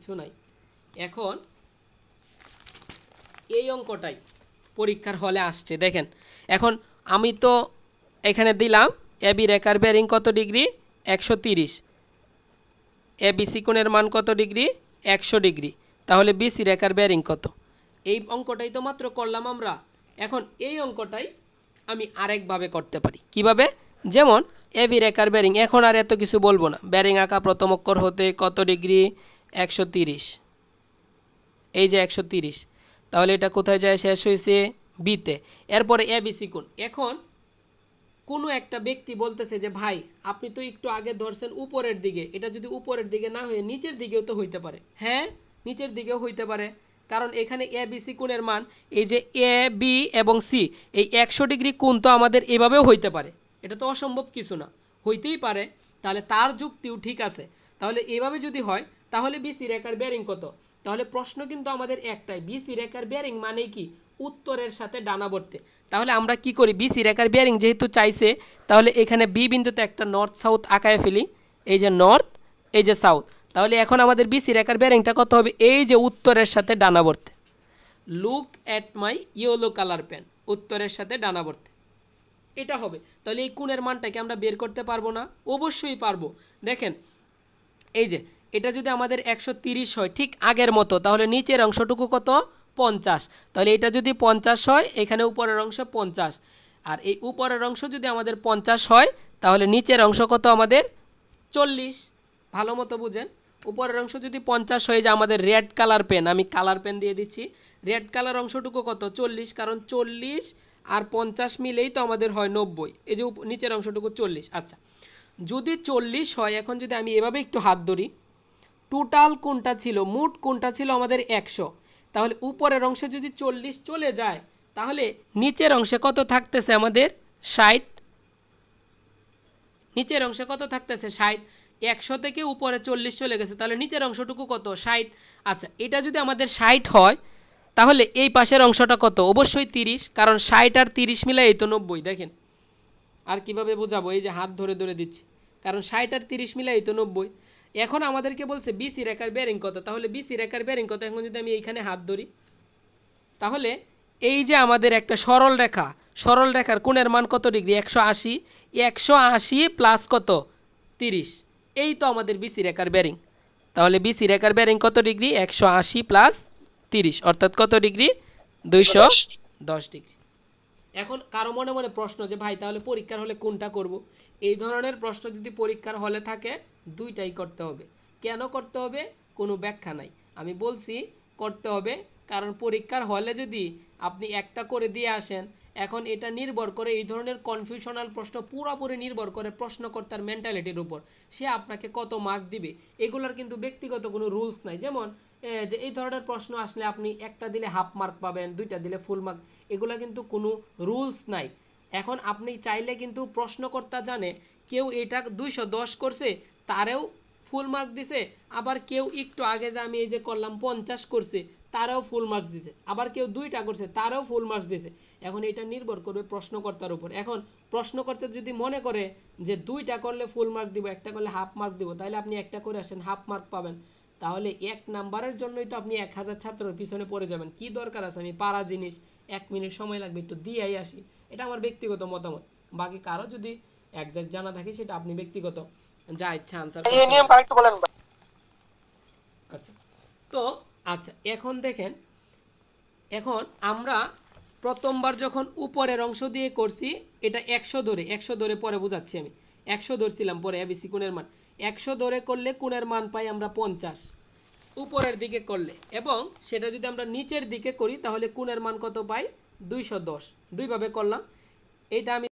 কিচ্ছু নাই এখন এই অঙ্কটাই পরীক্ষার হলে আসছে দেখেন এখন আমি তো এখানে দিলাম এবি রেকার বেয়ারিং কত ডিগ্রি একশো তিরিশ এবিসি কোণের মান কত ডিগ্রি একশো ডিগ্রি তাহলে বিসি রেকার বেয়ারিং কত এই অঙ্কটাই তো মাত্র করলাম আমরা এখন এই অঙ্কটাই আমি আরেকভাবে করতে পারি কিভাবে যেমন এবি রেকার বেয়ারিং এখন আর এত কিছু বলবো না ব্যারিং আঁকা প্রথম অক্ষর হতে কত ডিগ্রি একশো তিরিশ এই যে একশো তিরিশ তাহলে এটা কোথায় যায় শেষ হয়েছে বিতে এরপরে এ বিসি কোন এখন কোনো একটা ব্যক্তি বলতেছে যে ভাই আপনি তো একটু আগে ধরছেন উপরের দিকে এটা যদি উপরের দিকে না হয়ে নিচের দিকেও তো হইতে পারে হ্যাঁ নিচের দিকেও হইতে পারে কারণ এখানে এ বিসি কোণের মান এই যে এ বি এবং সি এই একশো ডিগ্রি কোণ তো আমাদের এভাবেও হইতে পারে এটা তো অসম্ভব কিছু না হইতেই পারে তাহলে তার যুক্তিও ঠিক আছে তাহলে এভাবে যদি হয় তাহলে বিসি রেখার ব্যারিং কত তাহলে প্রশ্ন কিন্তু আমাদের একটাই বিসি রেখার ব্যারিং মানে কি উত্তরের সাথে ডানা বর্তে তাহলে আমরা কি করি বিসি রেখার ব্যারিং যেহেতু চাইছে তাহলে এখানে বি বিন্দুতে একটা নর্থ সাউথ আঁকায় ফেলি এই যে নর্থ এই যে সাউথ তাহলে এখন আমাদের বিসি রেখার ব্যারিংটা কত হবে এই যে উত্তরের সাথে ডানা বর্তে look at my yellow colour pen উত্তরের সাথে ডানা বর্তে এটা হবে তাহলে এই কোণের মানটাকে আমরা বের করতে পারবো না অবশ্যই পারবো দেখেন এই যে এটা যদি আমাদের একশো হয় ঠিক আগের মতো তাহলে নিচের অংশটুকু কত পঞ্চাশ তাহলে এটা যদি পঞ্চাশ হয় এখানে উপরের অংশ পঞ্চাশ আর এই উপরের অংশ যদি আমাদের পঞ্চাশ হয় তাহলে নিচের অংশ কত আমাদের চল্লিশ ভালো মতো বুঝেন উপরের অংশ যদি পঞ্চাশ হয়ে যায় আমাদের রেড কালার পেন আমি কালার পেন দিয়ে দিচ্ছি রেড কালার অংশটুকু কত চল্লিশ কারণ চল্লিশ আর পঞ্চাশ মিলেই তো আমাদের হয় নব্বই এই যে নিচের অংশটুকু চল্লিশ আচ্ছা যদি চল্লিশ হয় এখন যদি আমি এভাবে একটু হাত ধরি টোটাল কোনটা ছিল মোট কোনটা ছিল আমাদের একশো তাহলে উপরের অংশে যদি চল্লিশ চলে যায় তাহলে নিচের অংশে কত থাকতেছে আমাদের ষাট নিচের অংশে কত থাকতেছে ষাট একশো থেকে উপরে চল্লিশ চলে গেছে তাহলে নিচের অংশটুকু কত ষাট আচ্ছা এটা যদি আমাদের ষাট হয় তাহলে এই পাশের অংশটা কত অবশ্যই তিরিশ কারণ ষাট আর তিরিশ মিলে এই তো নব্বই দেখেন আর কিভাবে বোঝাবো এই যে হাত ধরে ধরে দিচ্ছি কারণ ষাট আর তিরিশ মিলে এই তো নব্বই এখন আমাদেরকে বলছে বিসি রেখার ব্যারিং কত তাহলে বিসি রেখার ব্যারিং কত এখন যদি আমি এইখানে হাত ধরি তাহলে এই যে আমাদের একটা সরল রেখা সরল রেখার কোণের মান কত ডিগ্রি একশো আশি একশো আশি প্লাস কত তিরিশ এই তো আমাদের বিসি রেখার ব্যারিং তাহলে বিসি রেখার ব্যারিং কত ডিগ্রি একশো আশি প্লাস তিরিশ অর্থাৎ কত ডিগ্রি দুইশো দশ ডিগ্রি এখন কারো মনে মনে প্রশ্ন যে ভাই তাহলে পরীক্ষার হলে কোনটা করব। এই ধরনের প্রশ্ন যদি পরীক্ষার হলে থাকে দুইটাই করতে হবে কেন করতে হবে কোনো ব্যাখ্যা নাই আমি বলছি করতে হবে কারণ পরীক্ষার হলে যদি আপনি একটা করে দিয়ে আসেন এখন এটা নির্ভর করে এই ধরনের কনফিউশনাল প্রশ্ন পুরোপুরি নির্ভর করে প্রশ্নকর্তার মেন্টালিটির উপর সে আপনাকে কত মার্ক দিবে এগুলোর কিন্তু ব্যক্তিগত কোনো রুলস নাই যেমন যে এই ধরনের প্রশ্ন আসলে আপনি একটা দিলে হাফ মার্ক পাবেন দুইটা দিলে ফুল মার্ক এগুলো কিন্তু কোনো রুলস নাই এখন আপনি চাইলে কিন্তু প্রশ্নকর্তা জানে কেউ এটা দুইশো দশ করছে তারেও ফুল মার্ক দিছে আবার কেউ একটু আগে যে আমি এই যে করলাম পঞ্চাশ করছে তারাও ফুল মার্কস দিতে আবার কেউ দুইটা করছে তারাও ফুল মার্কস দিছে এখন এটা নির্ভর করবে প্রশ্নকর্তার উপর এখন প্রশ্নকর্তা যদি মনে করে যে দুইটা করলে ফুল মার্ক দিব একটা করলে হাফ মার্ক দিব তাহলে আপনি একটা করে আসেন হাফ মার্ক পাবেন তাহলে এক নাম্বারের জন্যই তো আপনি এক হাজার ছাত্রর পিছনে পড়ে যাবেন কি দরকার আছে আমি পারা জিনিস এক মিনিট সময় লাগবে একটু দিয়েই আসি এটা আমার ব্যক্তিগত মতামত বাকি কারো যদি একজ্যাক্ট জানা থাকে সেটা আপনি ব্যক্তিগত যা ইচ্ছা আনসার আচ্ছা তো আচ্ছা এখন দেখেন এখন আমরা প্রথমবার যখন উপরের অংশ দিয়ে করছি এটা একশো ধরে একশো ধরে পরে বোঝাচ্ছি আমি একশো ধরছিলাম পরে এবিসি কোণের মান একশো ধরে করলে কোণের মান পাই আমরা পঞ্চাশ উপরের দিকে করলে এবং সেটা যদি আমরা নিচের দিকে করি তাহলে কোণের মান কত পাই দুইশো দশ দুইভাবে করলাম এটা আমি